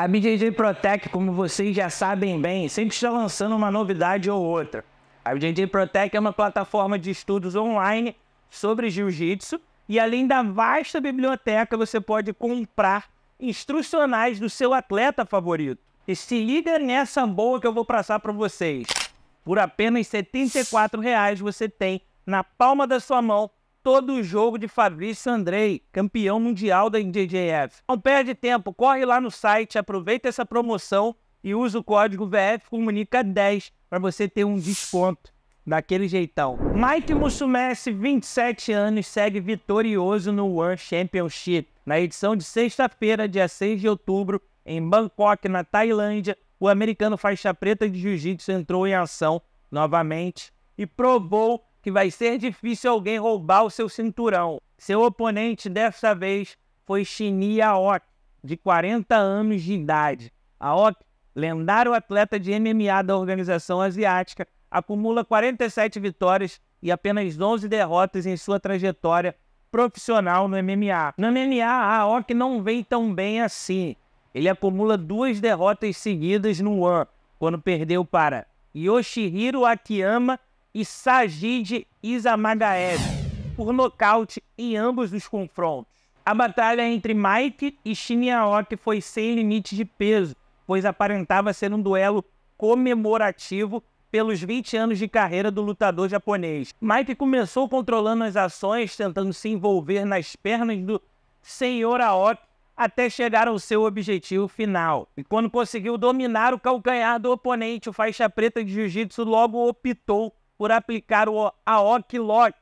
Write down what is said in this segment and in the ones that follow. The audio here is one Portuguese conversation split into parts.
A BJJ Protect, como vocês já sabem bem, sempre está lançando uma novidade ou outra. A BJJ Protect é uma plataforma de estudos online sobre jiu-jitsu e além da vasta biblioteca, você pode comprar instrucionais do seu atleta favorito. E se liga nessa boa que eu vou passar para vocês. Por apenas R$ 74,00 você tem na palma da sua mão todo o jogo de Fabrício Andrei, campeão mundial da IJJF. Não perde tempo, corre lá no site, aproveita essa promoção e usa o código VF Comunica 10 para você ter um desconto daquele jeitão. Mike Musumeci, 27 anos, segue vitorioso no World Championship. Na edição de sexta-feira, dia 6 de outubro, em Bangkok, na Tailândia, o americano faixa preta de jiu-jitsu entrou em ação novamente e provou que vai ser difícil alguém roubar o seu cinturão. Seu oponente dessa vez foi Shinny Aoki, de 40 anos de idade. Aoki, lendário atleta de MMA da organização asiática, acumula 47 vitórias e apenas 11 derrotas em sua trajetória profissional no MMA. No MMA, a Aoki não vem tão bem assim. Ele acumula duas derrotas seguidas no One, quando perdeu para Yoshihiro Akiyama e Sajid Izamagaev por nocaute em ambos os confrontos. A batalha entre Mike e Shinyaoki foi sem limite de peso, pois aparentava ser um duelo comemorativo pelos 20 anos de carreira do lutador japonês. Mike começou controlando as ações, tentando se envolver nas pernas do senhor Aoki até chegar ao seu objetivo final. E quando conseguiu dominar o calcanhar do oponente, o faixa preta de jiu-jitsu logo optou por aplicar o, aoki Lock,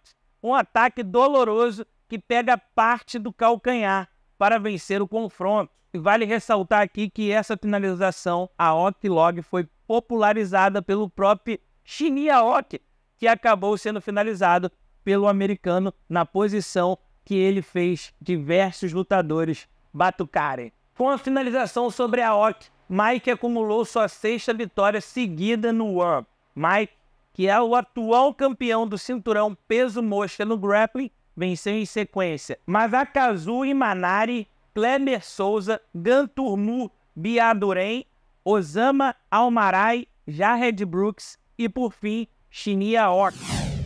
um ataque doloroso que pega parte do calcanhar para vencer o confronto. E vale ressaltar aqui que essa finalização, aoki Lock foi popularizada pelo próprio Shinya Aoki, que acabou sendo finalizado pelo americano na posição que ele fez diversos lutadores batucarem. Com a finalização sobre a Aoki, Mike acumulou sua sexta vitória seguida no World. Mike que é o atual campeão do cinturão peso mosca no grappling, venceu em sequência Masakazu Imanari, Kleber Souza, Ganturmu Biaduren, Osama Almarai, Jared Brooks e, por fim, Shinya Ork.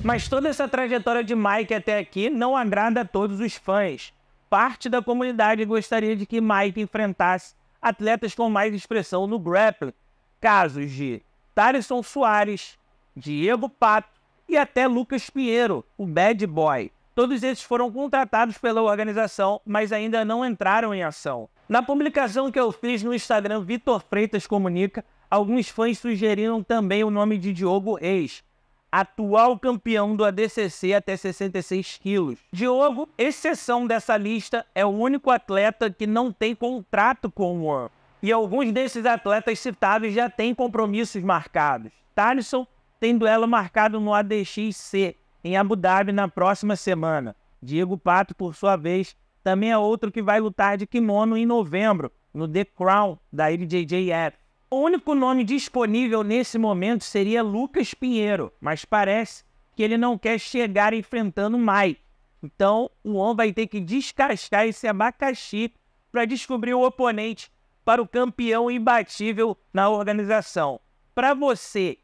Mas toda essa trajetória de Mike até aqui não agrada a todos os fãs. Parte da comunidade gostaria de que Mike enfrentasse atletas com mais expressão no grappling, casos de Tarisson Soares, Diego Pato e até Lucas Pinheiro, o bad boy. Todos esses foram contratados pela organização, mas ainda não entraram em ação. Na publicação que eu fiz no Instagram Vitor Freitas Comunica, alguns fãs sugeriram também o nome de Diogo Reis, atual campeão do ADCC até 66 quilos. Diogo, exceção dessa lista, é o único atleta que não tem contrato com o One. E alguns desses atletas citados já têm compromissos marcados. Thaleson, tem duelo marcado no ADXC, em Abu Dhabi, na próxima semana. Diego Pato, por sua vez, também é outro que vai lutar de kimono em novembro, no The Crown, da IBJJF. O único nome disponível nesse momento seria Lucas Pinheiro, mas parece que ele não quer chegar enfrentando Mike. Então, o On vai ter que descascar esse abacaxi para descobrir o oponente para o campeão imbatível na organização. Para você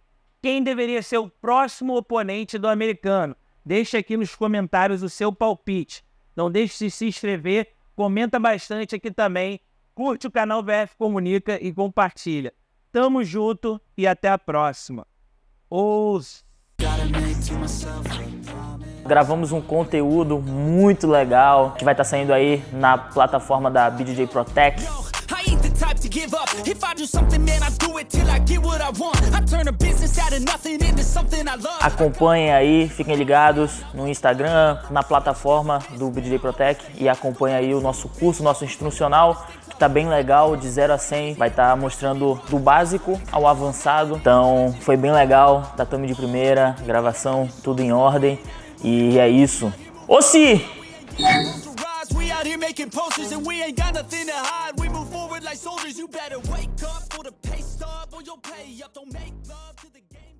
quem deveria ser o próximo oponente do americano. Deixe aqui nos comentários o seu palpite. Não deixe de se inscrever, comenta bastante aqui também, curte o canal VF Comunica e compartilha. Tamo junto e até a próxima. Os Gravamos um conteúdo muito legal que vai estar saindo aí na plataforma da BDJ Protect to give up. If I do something, man, I do it till I get what I want. I turn a business out of nothing into something I love. Acompanhem aí, fiquem ligados no Instagram, na plataforma do BDJ Protec e acompanhem aí o nosso curso, nosso instrucional, que tá bem legal, de 0 a 100, vai estar tá mostrando do básico ao avançado. Então, foi bem legal, tatame tá de primeira, gravação, tudo em ordem. E é isso. Ô, se... We it like soldiers, you better wake up for the pay stub on your pay up. Don't make love to the game.